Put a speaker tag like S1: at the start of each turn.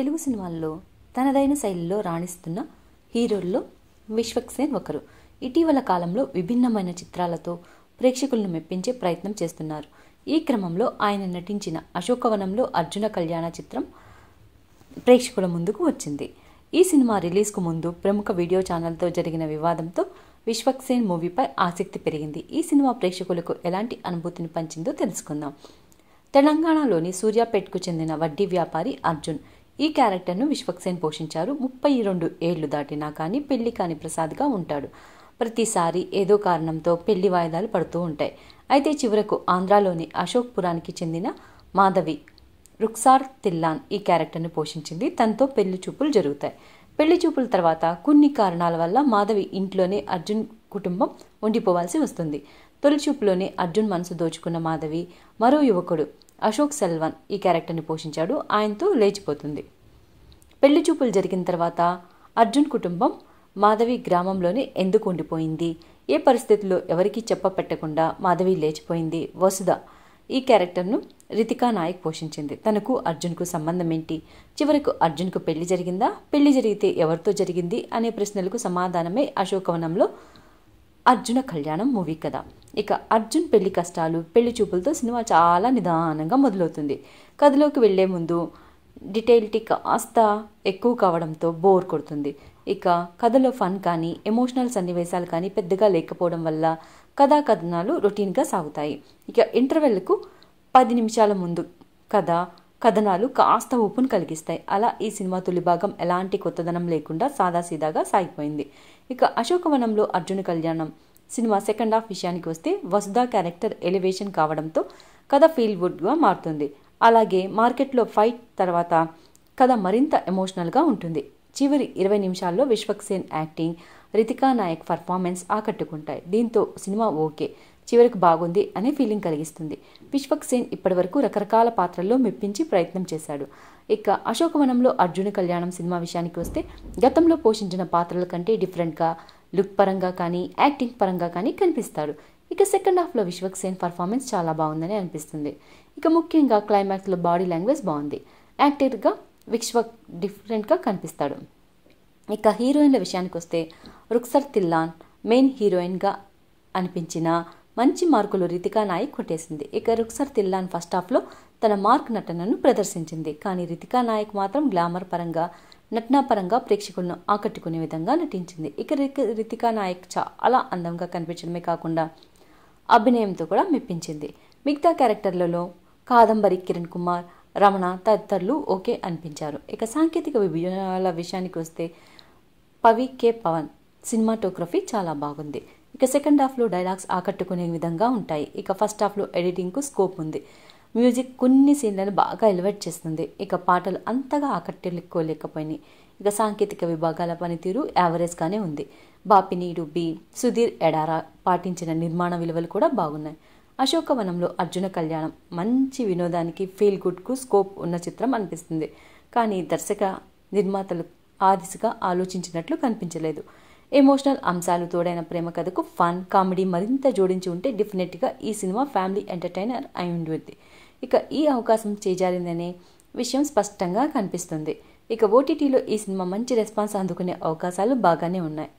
S1: తెలుగు సినిమాల్లో తనదైన శైలిలో రాణిస్తున్న హీరోల్లో విశ్వక్సేన్ ఒకరు ఇటీవల కాలంలో విభిన్నమైన చిత్రాలతో ప్రేక్షకులను మెప్పించే ప్రయత్నం చేస్తున్నారు ఈ క్రమంలో ఆయన నటించిన అశోకవనంలో అర్జున కళ్యాణ చిత్రం ప్రేక్షకుల ముందుకు వచ్చింది ఈ సినిమా రిలీజ్కు ముందు ప్రముఖ వీడియో ఛానల్తో జరిగిన వివాదంతో విశ్వక్సేన్ మూవీపై ఆసక్తి పెరిగింది ఈ సినిమా ప్రేక్షకులకు ఎలాంటి అనుభూతిని పంచిందో తెలుసుకుందాం తెలంగాణలోని సూర్యాపేట్కు చెందిన వడ్డీ వ్యాపారి అర్జున్ ఈ క్యారెక్టర్ను విశ్వక్సేన్ పోషించారు ముప్పై రెండు ఏళ్లు దాటినా కానీ పెళ్లి కాని ప్రసాద్గా ఉంటాడు ప్రతిసారి ఏదో కారణంతో పెళ్లి వాయిదాలు పడుతూ ఉంటాయి అయితే చివరకు ఆంధ్రాలోని అశోక్ పురానికి చెందిన మాధవి రుక్సార్ తిల్లాన్ ఈ క్యారెక్టర్ను పోషించింది తనతో పెళ్లి చూపులు జరుగుతాయి పెళ్లి చూపుల తర్వాత కొన్ని కారణాల వల్ల మాధవి ఇంట్లోనే అర్జున్ కుటుంబం ఉండిపోవాల్సి వస్తుంది తొలి చూపులోనే అర్జున్ మనసు దోచుకున్న మాధవి మరో యువకుడు అశోక్ సెల్వన్ ఈ క్యారెక్టర్ని పోషించాడు ఆయనతో లేచిపోతుంది పెళ్లి చూపులు జరిగిన తర్వాత అర్జున్ కుటుంబం మాధవి గ్రామంలోనే ఎందుకు ఉండిపోయింది ఏ పరిస్థితుల్లో ఎవరికీ చెప్పపెట్టకుండా మాధవి లేచిపోయింది వసుద ఈ క్యారెక్టర్ను రితికా నాయక్ పోషించింది తనకు అర్జున్కు సంబంధం ఏంటి చివరకు అర్జున్కు పెళ్లి జరిగిందా పెళ్లి జరిగితే ఎవరితో జరిగింది అనే ప్రశ్నలకు సమాధానమే అశోకవనంలో అర్జున కళ్యాణం మూవీ కదా ఇక అర్జున్ పెళ్లి కష్టాలు పెళ్లి చూపులతో సినిమా చాలా నిదానంగా మొదలవుతుంది కథలోకి వెళ్లే ముందు డీటెయిల్టీ కాస్త ఎక్కువ కావడంతో బోర్ కొడుతుంది ఇక కథలో ఫన్ కానీ ఎమోషనల్ సన్నివేశాలు కానీ పెద్దగా లేకపోవడం వల్ల కథా కథనాలు రొటీన్గా సాగుతాయి ఇక ఇంటర్వెల్కు పది నిమిషాల ముందు కథ కథనాలు కాస్త ఊపును కలిగిస్తాయి అలా ఈ సినిమా తొలి భాగం ఎలాంటి కొత్తదనం లేకుండా సాదాసీదాగా సాగిపోయింది ఇక అశోకవనంలో అర్జున కళ్యాణం సినిమా సెకండ్ హాఫ్ విషయానికి వస్తే వసుధా క్యారెక్టర్ ఎలివేషన్ కావడంతో కథ ఫీల్ వుడ్గా మారుతుంది అలాగే మార్కెట్లో ఫైట్ తర్వాత కథ మరింత ఎమోషనల్గా ఉంటుంది చివరి ఇరవై నిమిషాల్లో విశ్వక్సేన్ యాక్టింగ్ రితికా నాయక్ పర్ఫార్మెన్స్ ఆకట్టుకుంటాయి దీంతో సినిమా ఓకే చివరికి బాగుంది అనే ఫీలింగ్ కలిగిస్తుంది విశ్వక్ సేన్ ఇప్పటివరకు రకరకాల పాత్రల్లో మెప్పించి ప్రయత్నం చేశాడు ఇక అశోకవనంలో అర్జున కళ్యాణం సినిమా విషయానికి వస్తే గతంలో పోషించిన పాత్రల కంటే డిఫరెంట్గా లుక్ పరంగా కానీ యాక్టింగ్ పరంగా కానీ కనిపిస్తాడు ఇక సెకండ్ హాఫ్లో విశ్వక్ సేన్ పర్ఫార్మెన్స్ చాలా బాగుందని అనిపిస్తుంది ఇక ముఖ్యంగా క్లైమాక్స్లో బాడీ లాంగ్వేజ్ బాగుంది యాక్టివ్గా విశ్వక్ డిఫరెంట్గా కనిపిస్తాడు ఇక హీరోయిన్ల విషయానికి వస్తే రుక్సర్ తిల్లాన్ మెయిన్ హీరోయిన్గా అనిపించిన మంచి మార్కులు రితికా నాయక్ కొట్టేసింది ఇక రుక్సర్ తిల్లాన్ ఫస్ట్ హాఫ్లో తన మార్క్ నటనను ప్రదర్శించింది కానీ రితికా నాయక్ మాత్రం గ్లామర్ పరంగా నటనాపరంగా ప్రేక్షకులను ఆకట్టుకునే విధంగా నటించింది ఇక రితికా నాయక్ చాలా అందంగా కనిపించడమే కాకుండా అభినయంతో కూడా మెప్పించింది మిగతా క్యారెక్టర్లలో కాదంబరి కిరణ్ కుమార్ రమణ తదితరులు ఓకే అనిపించారు ఇక సాంకేతిక విభజనాల విషయానికి వస్తే పవి కే పవన్ సినిమాటోగ్రఫీ చాలా బాగుంది ఇక సెకండ్ హాఫ్లో డైలాగ్స్ ఆకట్టుకునే విధంగా ఉంటాయి ఇక ఫస్ట్ హాఫ్లో ఎడిటింగ్కు స్కోప్ ఉంది మ్యూజిక్ కొన్ని సీన్లను బాగా ఎలివేట్ చేస్తుంది ఇక పాటలు అంతగా ఆకట్టుకోలేకపోయినాయి ఇక సాంకేతిక విభాగాల పనితీరు యావరేజ్గానే ఉంది బాపినీడు బి సుధీర్ ఎడారా పాటించిన నిర్మాణ విలువలు కూడా బాగున్నాయి అశోకవనంలో అర్జున కళ్యాణం మంచి వినోదానికి ఫీల్ గుడ్కు స్కోప్ ఉన్న చిత్రం అనిపిస్తుంది కానీ దర్శక నిర్మాతలు ఆ దిశగా ఆలోచించినట్లు కనిపించలేదు ఎమోషనల్ అంశాలు తోడైన ప్రేమ కథకు ఫన్ కామెడీ మరింత జోడించి ఉంటే డెఫినెట్గా ఈ సినిమా ఫ్యామిలీ ఎంటర్టైనర్ అయి ఉంటుంది ఇక ఈ అవకాశం చేజారిందనే విషయం స్పష్టంగా కనిపిస్తుంది ఇక ఓటీటీలో ఈ సినిమా మంచి రెస్పాన్స్ అందుకునే అవకాశాలు బాగానే ఉన్నాయి